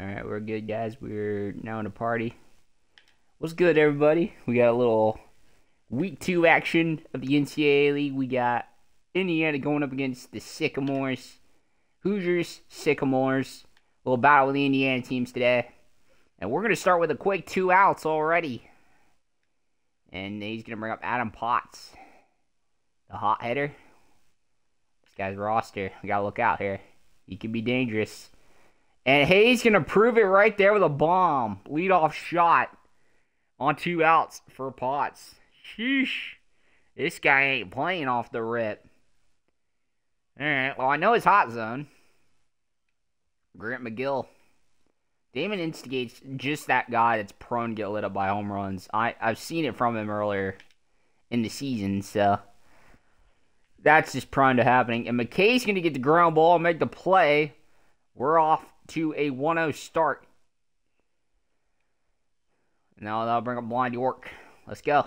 Alright, we're good, guys. We're now in a party. What's good, everybody? We got a little week two action of the NCAA League. We got Indiana going up against the Sycamores. Hoosiers, Sycamores. A little battle with the Indiana teams today. And we're going to start with a quick two outs already. And he's going to bring up Adam Potts, the hot header. This guy's roster. We got to look out here. He can be dangerous. And Hayes going to prove it right there with a bomb. Leadoff shot on two outs for Potts. Sheesh. This guy ain't playing off the rip. Alright, well, I know his hot zone. Grant McGill. Damon instigates just that guy that's prone to get lit up by home runs. I, I've seen it from him earlier in the season, so that's just prone to happening. And McKay's going to get the ground ball and make the play. We're off to a 1 0 start. Now that'll bring up Blind York. Let's go.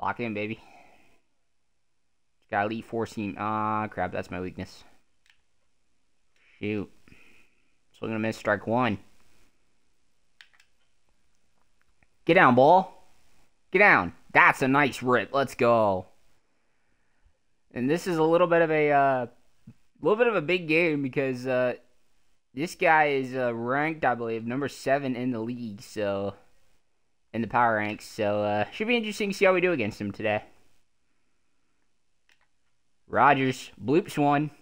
Lock in, baby. got elite four seam. Ah, crap, that's my weakness. Shoot. So I'm gonna miss strike one. Get down, ball. Get down. That's a nice rip. Let's go. And this is a little bit of a uh, little bit of a big game because uh, this guy is uh, ranked, I believe, number seven in the league, so in the power ranks. So uh, should be interesting to see how we do against him today. Rogers bloops one.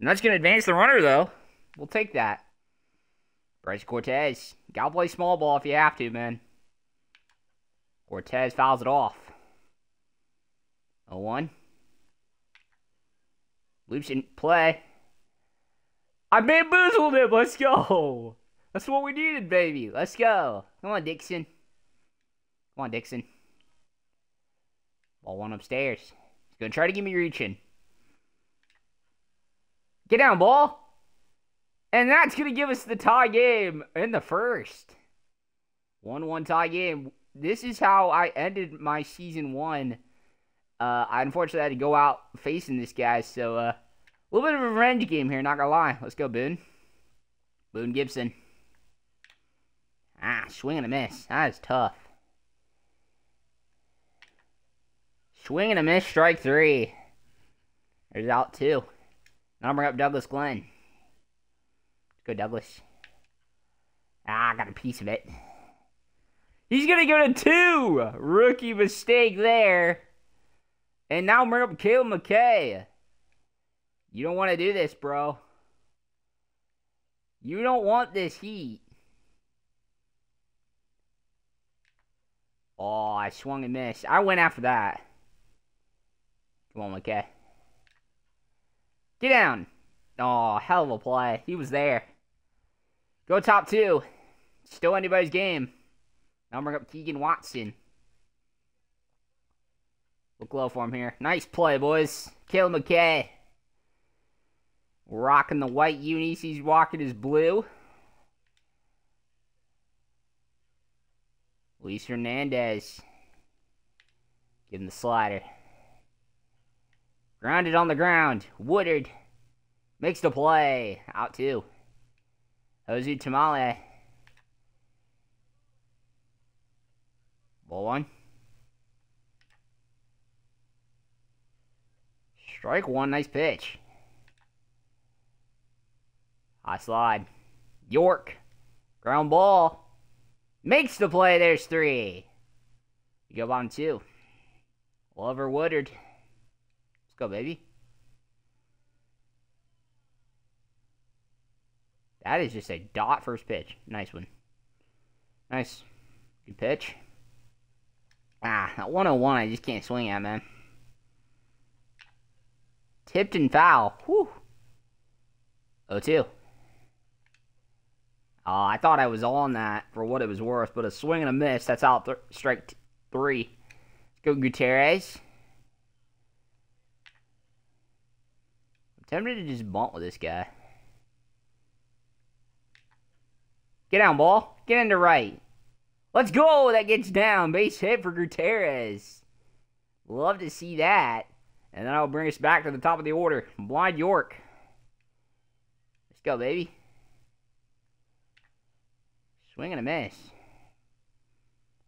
Not going to advance the runner, though. We'll take that. Bryce Cortez. Got to play small ball if you have to, man. Cortez fouls it off. A 1. Loops in play. I bamboozled him. Let's go. That's what we needed, baby. Let's go. Come on, Dixon. Come on, Dixon. Ball one upstairs. He's going to try to get me reaching. Get down, ball. And that's going to give us the tie game in the first. 1-1 tie game. This is how I ended my season one. Uh, I unfortunately had to go out facing this guy, so... Uh, a little bit of a revenge game here, not gonna lie. Let's go, Boone. Boone Gibson. Ah, swing and a miss. That is tough. Swing and a miss, strike three. There's out two. Now I'll bring up Douglas Glenn. Let's go, Douglas. Ah, I got a piece of it. He's going to go to two. Rookie mistake there. And now bring up Caleb McKay. You don't want to do this, bro. You don't want this heat. Oh, I swung and missed. I went after that. Come on, okay. Get down. Oh, hell of a play. He was there. Go top two. Still anybody's game. Now bring up Keegan Watson. Look low for him here. Nice play, boys. Caleb McKay. Rocking the white unis. He's rocking his blue. Luis Hernandez. giving him the slider. Grounded on the ground. Woodard makes the play. Out two. Jose Tamale. Ball one. Strike one. Nice pitch. I slide. York. Ground ball. Makes the play. There's three. You go on two. Lover Woodard. Let's go, baby. That is just a dot first pitch. Nice one. Nice. Good pitch. Ah, that 101 I just can't swing at, man. Tipped and foul. Whew. 0-2. Uh, I thought I was on that for what it was worth, but a swing and a miss. That's out th strike three. Let's go Gutierrez. I'm tempted to just bunt with this guy. Get down, ball. Get into right. Let's go. That gets down. Base hit for Gutierrez. Love to see that. And then i will bring us back to the top of the order. Blind York. Let's go, baby. Swing and a miss.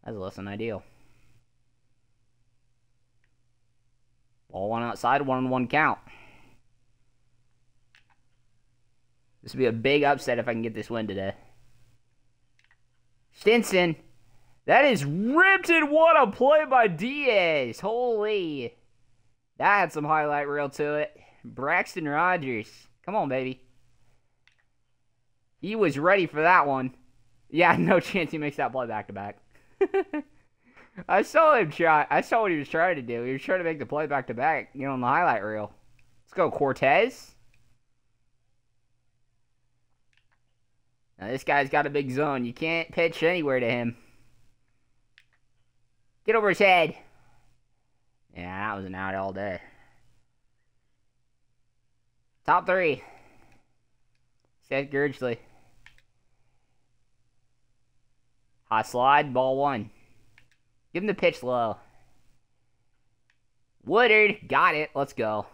That's less than ideal. Ball one outside, one on one count. This would be a big upset if I can get this win today. Stinson. That is ripped and what a play by Diaz. Holy. That had some highlight reel to it. Braxton Rogers. Come on, baby. He was ready for that one. Yeah, no chance he makes that play back to back. I saw him try. I saw what he was trying to do. He was trying to make the play back to back, you know, on the highlight reel. Let's go, Cortez. Now this guy's got a big zone. You can't pitch anywhere to him. Get over his head. Yeah, that was an out all day. Top three. Seth Gurgley. Hot slide, ball one. Give him the pitch low. Woodard, got it. Let's go.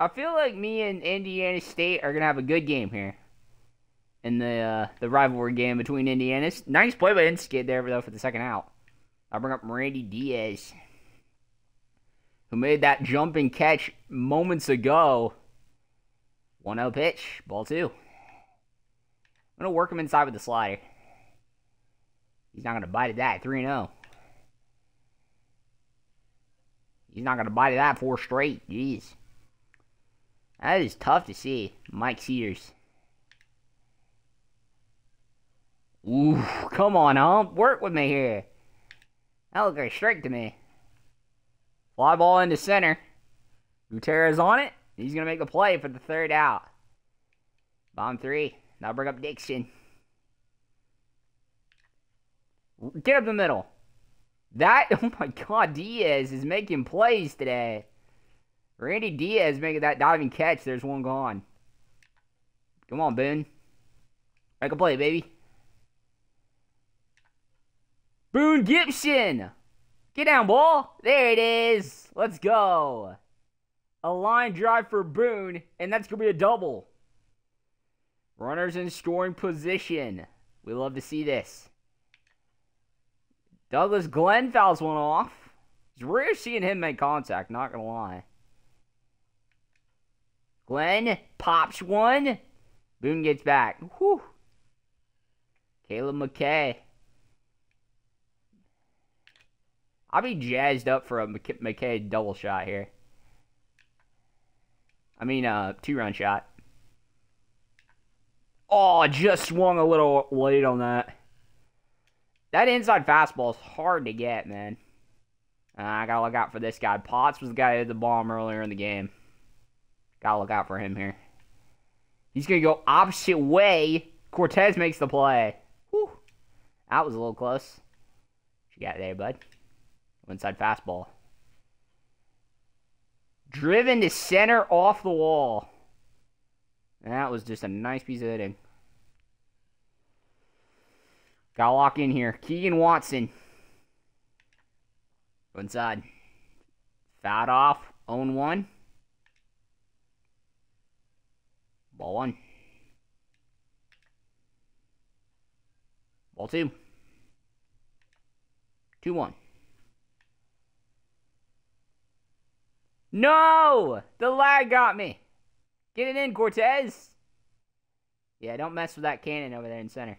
I feel like me and Indiana State are gonna have a good game here. In the uh, the rivalry game between Indiana's nice play by Instigate there though for the second out. I bring up Randy Diaz, who made that jumping catch moments ago. 1-0 pitch, ball two. I'm going to work him inside with the slider. He's not going to bite at that. 3 0. He's not going to bite at that four straight. Jeez. That is tough to see. Mike Sears. Ooh, come on, Hump. Work with me here. That looks like straight to me. Fly ball into center. Gutierrez on it. He's going to make the play for the third out. Bomb three. Now bring up Dixon. Get up the middle. That, oh my god, Diaz is making plays today. Randy Diaz making that diving catch. There's one gone. Come on, Boone. Make a play, baby. Boone Gibson. Get down, ball. There it is. Let's go. A line drive for Boone, and that's going to be a double. Runners in scoring position. We love to see this. Douglas Glenn fouls one off. It's rare seeing him make contact, not going to lie. Glenn pops one. Boone gets back. Whew. Caleb McKay. I'll be jazzed up for a McKay double shot here. I mean, uh, two-run shot. Oh, just swung a little late on that. That inside fastball is hard to get, man. Uh, ah, I gotta look out for this guy. Potts was the guy who hit the bomb earlier in the game. Gotta look out for him here. He's gonna go opposite way. Cortez makes the play. Whew. That was a little close. What you got there, bud? Inside fastball. Driven to center off the wall. That was just a nice piece of hitting. Got to lock in here. Keegan Watson. Go inside. Fat off. Own one. Ball one. Ball two. Two one. No! The lag got me. Get it in, Cortez! Yeah, don't mess with that cannon over there in center.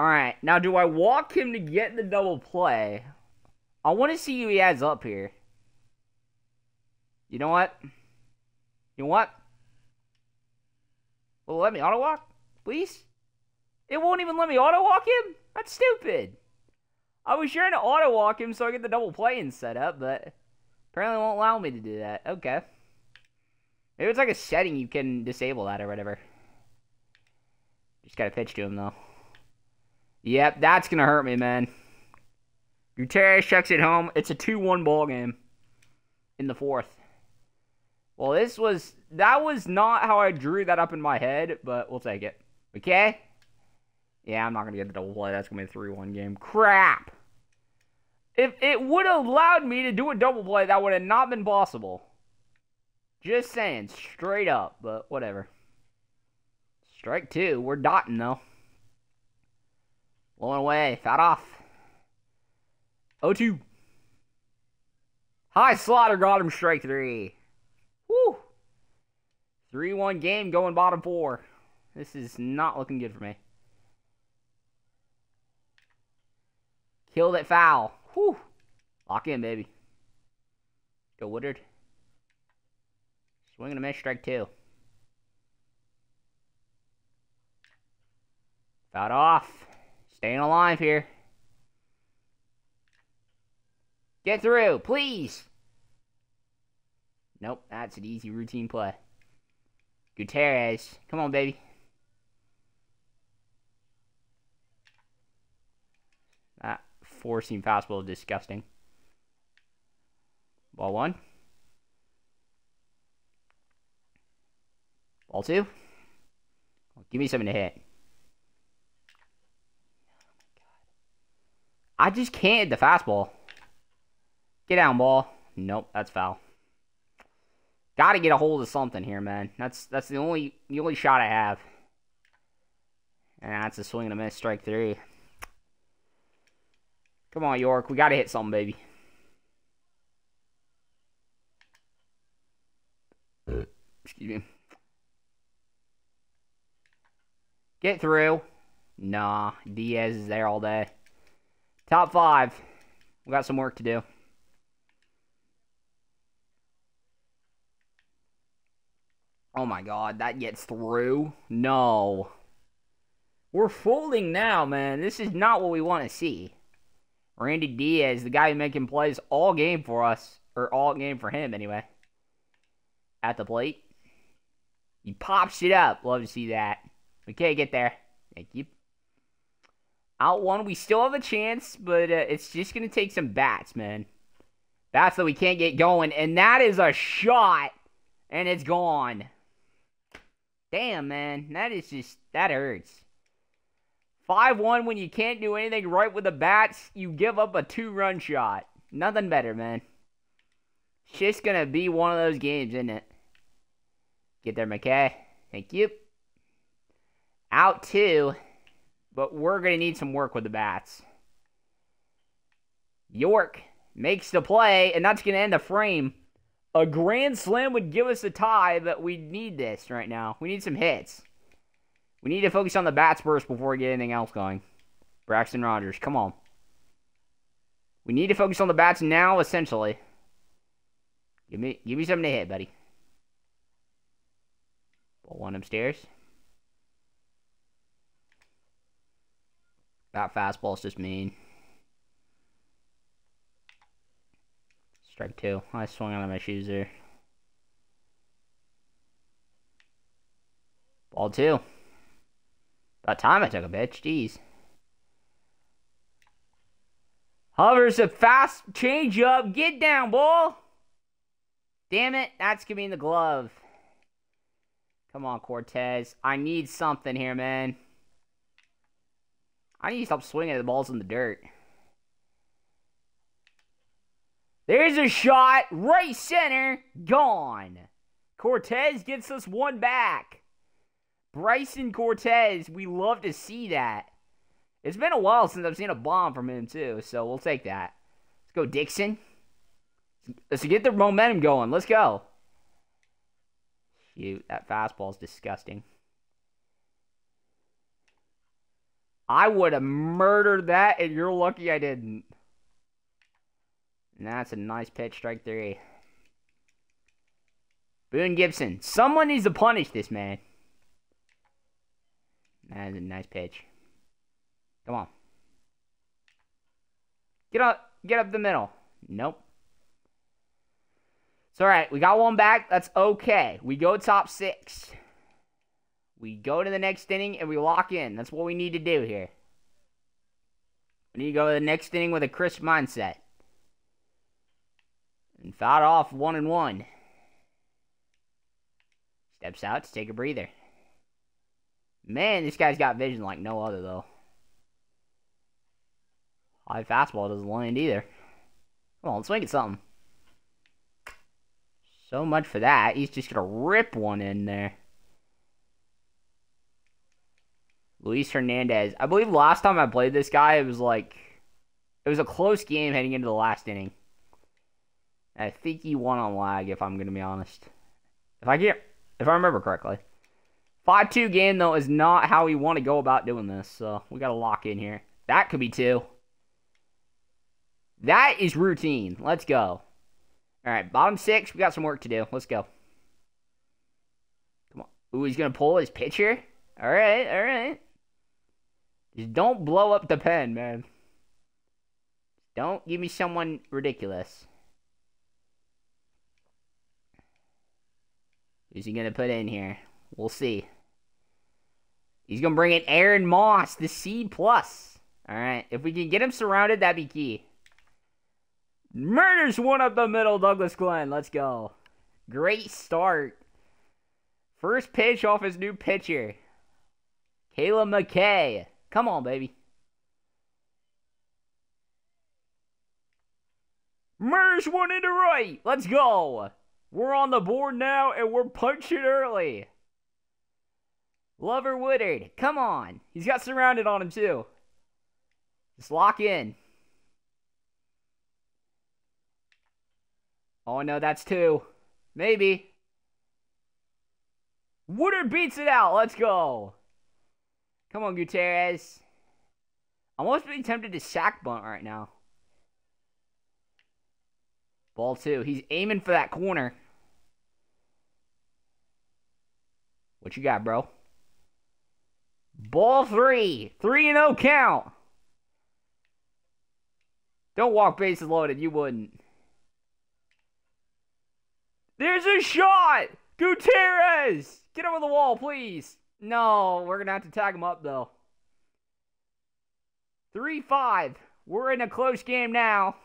Alright, now do I walk him to get the double play? I want to see who he has up here. You know what? You know what? Well, let me auto walk, please? It won't even let me auto walk him? That's stupid. I was trying to auto walk him so I get the double play and set up, but apparently won't allow me to do that. Okay. Maybe it's like a setting you can disable that or whatever. Just gotta pitch to him though. Yep, that's gonna hurt me, man. Gutierrez checks it home. It's a 2-1 ball game in the fourth. Well, this was that was not how I drew that up in my head, but we'll take it. Okay. Yeah, I'm not gonna get the double play. That's gonna be a 3-1 game. Crap. If it would have allowed me to do a double play, that would have not been possible. Just saying, straight up, but whatever. Strike two. We're dotting, though. Blown away. Fat off. 0-2. High slaughter got him strike three. Woo! 3-1 game going bottom four. This is not looking good for me. Kill that foul. Whew. Lock in, baby. Go Woodard. Swing and a miss, strike two. Fouled off. Staying alive here. Get through, please. Nope, that's an easy routine play. Gutierrez, come on, baby. That seam fastball is disgusting. Ball one. All two? Give me something to hit. I just can't hit the fastball. Get down, ball. Nope, that's foul. Gotta get a hold of something here, man. That's that's the only the only shot I have. And that's a swing and a miss, strike three. Come on, York. We gotta hit something, baby. Excuse me. Get through. Nah, Diaz is there all day. Top five. We got some work to do. Oh my god, that gets through? No. We're folding now, man. This is not what we want to see. Randy Diaz, the guy making plays all game for us. Or all game for him, anyway. At the plate. He pops it up. Love to see that. We can't get there. Thank you. Out one, we still have a chance, but uh, it's just going to take some bats, man. Bats that we can't get going, and that is a shot, and it's gone. Damn, man, that is just, that hurts. 5-1 when you can't do anything right with the bats, you give up a two-run shot. Nothing better, man. It's just going to be one of those games, isn't it? Get there, McKay. Thank you. Out two, but we're going to need some work with the bats. York makes the play, and that's going to end the frame. A grand slam would give us a tie, but we need this right now. We need some hits. We need to focus on the bats first before we get anything else going. Braxton Rogers, come on. We need to focus on the bats now, essentially. Give me, give me something to hit, buddy. Ball one upstairs. That fastball's just mean. Strike two. I swung out of my shoes there. Ball two. About time I took a bitch. Jeez. Hovers a fast changeup. Get down, ball. Damn it. That's going to be in the glove. Come on, Cortez. I need something here, man. I need to stop swinging the balls in the dirt. There's a shot. Right center. Gone. Cortez gets us one back. Bryson Cortez. We love to see that. It's been a while since I've seen a bomb from him, too, so we'll take that. Let's go, Dixon. Let's get the momentum going. Let's go. Shoot, that fastball is disgusting. I would have murdered that, and you're lucky I didn't. And that's a nice pitch, strike three. Boone Gibson. Someone needs to punish this man. That is a nice pitch. Come on. Get up get up the middle. Nope. It's alright. We got one back. That's okay. We go top six. We go to the next inning and we lock in. That's what we need to do here. We need to go to the next inning with a crisp mindset. And fouled off one and one. Steps out to take a breather. Man, this guy's got vision like no other, though. High fastball doesn't land either. Come on, swing at something. So much for that. He's just going to rip one in there. Luis Hernandez. I believe last time I played this guy, it was like it was a close game heading into the last inning. I think he won on lag, if I'm gonna be honest. If I get, if I remember correctly, five two game though is not how we want to go about doing this. So we gotta lock in here. That could be two. That is routine. Let's go. All right, bottom six. We got some work to do. Let's go. Come on. Ooh, he's gonna pull his pitcher. All right, all right. Just don't blow up the pen, man. Don't give me someone ridiculous. Who's he going to put in here? We'll see. He's going to bring in Aaron Moss, the C+. plus. All right. If we can get him surrounded, that'd be key. Murders one up the middle, Douglas Glenn. Let's go. Great start. First pitch off his new pitcher, Kayla McKay. Come on, baby. Merge one into right. Let's go. We're on the board now and we're punching early. Lover Woodard. Come on. He's got surrounded on him too. Just lock in. Oh no, that's two. Maybe. Woodard beats it out. Let's go. Come on, Gutierrez. I'm almost being tempted to sack bunt right now. Ball two. He's aiming for that corner. What you got, bro? Ball three. Three and oh count. Don't walk bases loaded. You wouldn't. There's a shot! Gutierrez! Get over the wall, please! No, we're going to have to tag him up, though. 3 5. We're in a close game now.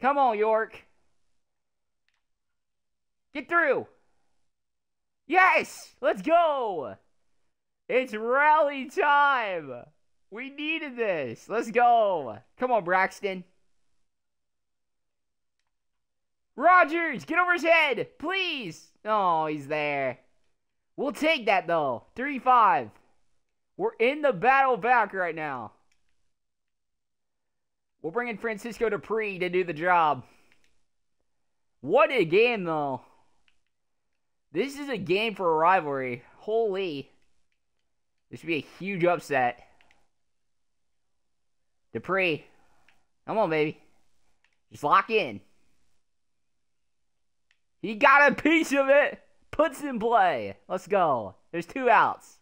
Come on, York. Get through. Yes! Let's go! It's rally time! We needed this. Let's go. Come on, Braxton. Rogers, get over his head, please. Oh, he's there. We'll take that though. 3 5. We're in the battle back right now. We'll bring in Francisco Dupree to do the job. What a game, though. This is a game for a rivalry. Holy. This would be a huge upset. Dupree. Come on, baby. Just lock in. He got a piece of it puts in play. Let's go. There's two outs.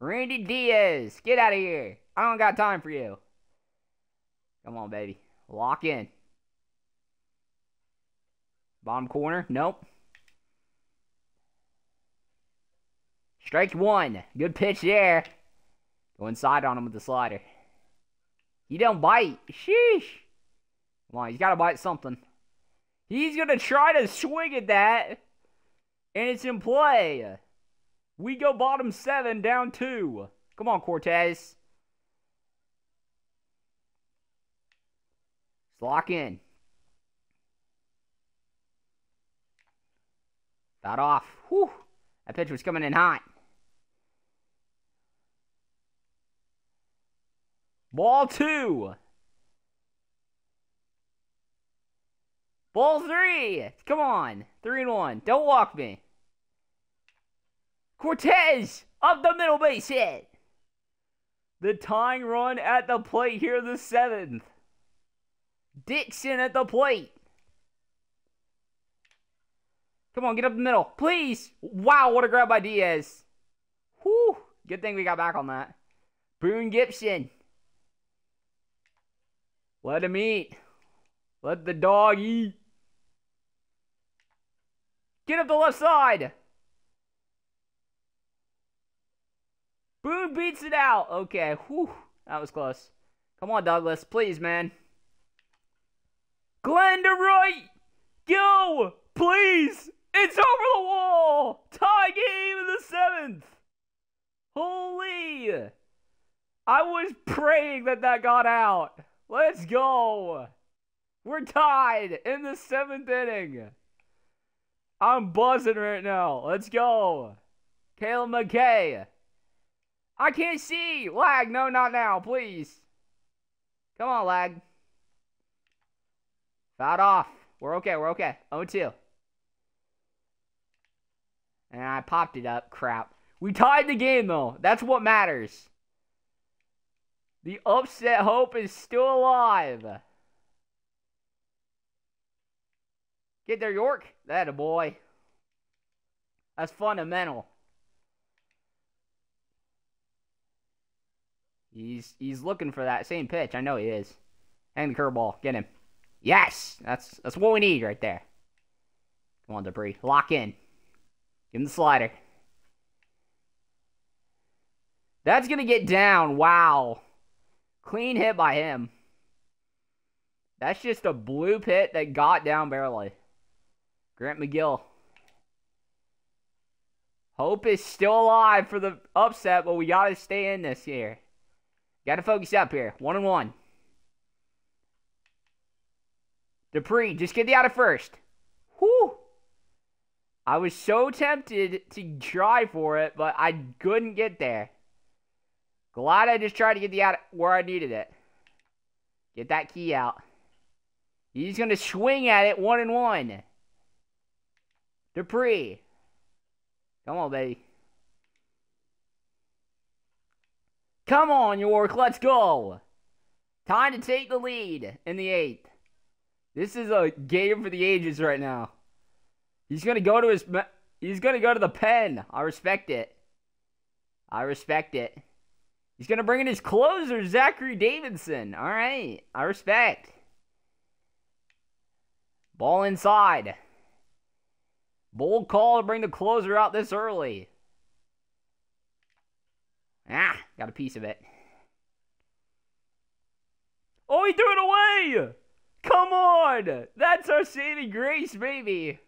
Randy Diaz, get out of here. I don't got time for you. Come on, baby. Lock in. Bottom corner. Nope. Strike one. Good pitch there. Go inside on him with the slider. He don't bite. Sheesh. Come on, he's got to bite something. He's going to try to swing at that. And it's in play. We go bottom seven, down two. Come on, Cortez. lock in. Got off. Whew. That pitch was coming in hot. Ball two. Ball three. Come on. Three and one. Don't walk me. Cortez up the middle base hit. The tying run at the plate here, the seventh. Dixon at the plate. Come on, get up the middle. Please. Wow, what a grab by Diaz. Whew. Good thing we got back on that. Boone Gibson. Let him eat. Let the dog eat. Get up the left side! Boone beats it out! Okay, whew. That was close. Come on, Douglas. Please, man. Glenn to right! go, Please! It's over the wall! Tie game in the seventh! Holy! I was praying that that got out. Let's go! We're tied in the seventh inning. I'm buzzing right now. Let's go. Caleb McKay. I can't see. Lag. No, not now, please. Come on, lag. Fouled off. We're okay. We're okay. 0-2. And I popped it up. Crap. We tied the game, though. That's what matters. The upset hope is still alive. Get there, York. That a boy. That's fundamental. He's he's looking for that same pitch. I know he is. Hang the curveball. Get him. Yes, that's that's what we need right there. Come on, Debris. Lock in. Give him the slider. That's gonna get down. Wow. Clean hit by him. That's just a blue pit that got down barely. Grant McGill. Hope is still alive for the upset, but we gotta stay in this here. Gotta focus up here. One and one. Dupree, just get the out of first. Whew. I was so tempted to try for it, but I couldn't get there. Glad I just tried to get the out where I needed it. Get that key out. He's going to swing at it one and one. Dupree. Come on, baby. Come on, York, let's go. Time to take the lead in the eighth. This is a game for the ages right now. He's gonna go to his. He's gonna go to the pen. I respect it. I respect it. He's gonna bring in his closer, Zachary Davidson. All right, I respect. Ball inside. Bold call to bring the closer out this early. Ah, got a piece of it. Oh, he threw it away! Come on! That's our saving grace, baby!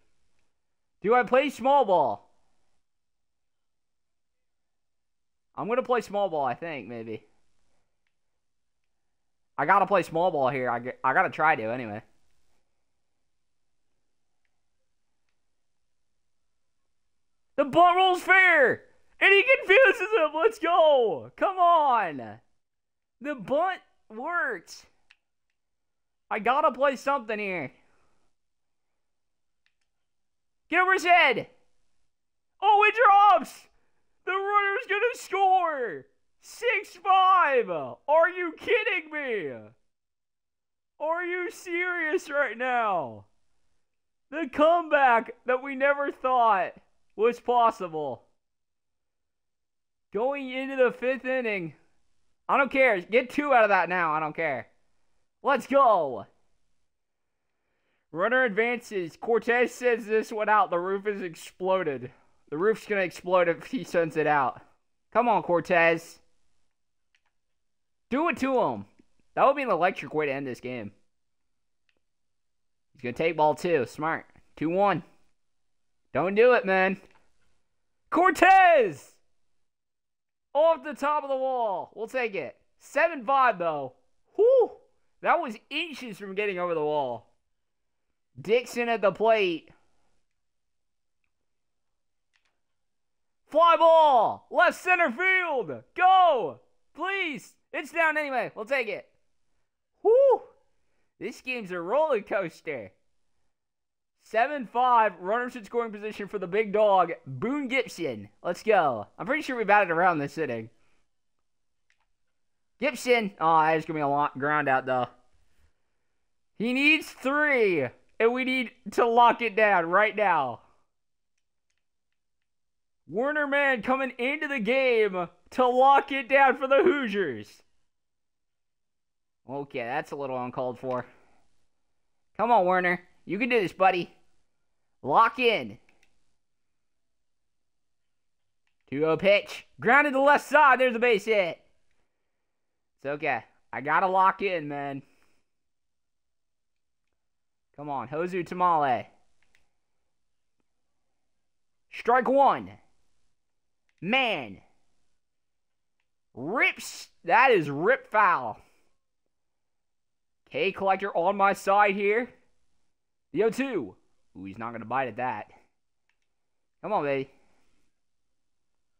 Do I play small ball? I'm gonna play small ball, I think, maybe. I gotta play small ball here. I, I gotta try to, anyway. bunt rules fair, and he confuses him. Let's go. Come on. The bunt worked. I gotta play something here. Get over his head. Oh, it drops. The runner's gonna score. 6-5. Are you kidding me? Are you serious right now? The comeback that we never thought was possible. Going into the fifth inning. I don't care. Get two out of that now. I don't care. Let's go. Runner advances. Cortez sends this one out. The roof is exploded. The roof's going to explode if he sends it out. Come on, Cortez. Do it to him. That would be an electric way to end this game. He's going to take ball two. Smart. 2 1. Don't do it, man. Cortez! Off the top of the wall. We'll take it. 7 5, though. Whew! That was inches from getting over the wall. Dixon at the plate. Fly ball! Left center field! Go! Please! It's down anyway. We'll take it. Whew! This game's a roller coaster. Seven five runners in scoring position for the big dog Boone Gibson. Let's go. I'm pretty sure we batted around this inning. Gibson. Oh, it's gonna be a lot ground out though. He needs three, and we need to lock it down right now. Warner Man coming into the game to lock it down for the Hoosiers. Okay, that's a little uncalled for. Come on, Werner. You can do this, buddy. Lock in. 2-0 pitch. Grounded to left side. There's a base hit. It's okay. I gotta lock in, man. Come on, Hozu Tamale. Strike one. Man. Rips. That is rip foul. K collector on my side here. The 0 2. Ooh, he's not going to bite at that. Come on, baby.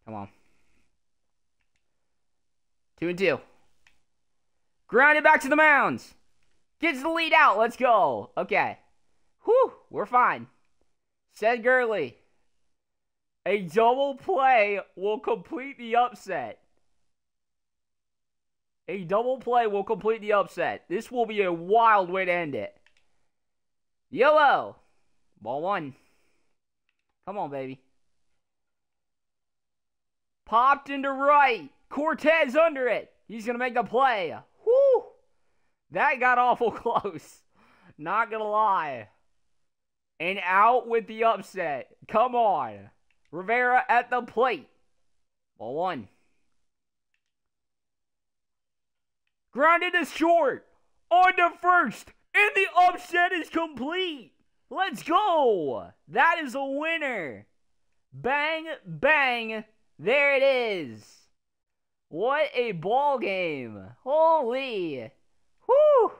Come on. Two and two. Ground it back to the mounds. Gets the lead out. Let's go. Okay. Whew. We're fine. Said Gurley. A double play will complete the upset. A double play will complete the upset. This will be a wild way to end it. Yellow. Ball one. Come on, baby. Popped into right. Cortez under it. He's going to make the play. Whoo! That got awful close. Not going to lie. And out with the upset. Come on. Rivera at the plate. Ball one. Grounded to short. On to first. And the upset is complete. Let's go! That is a winner! Bang, bang, there it is! What a ball game! Holy! Whew!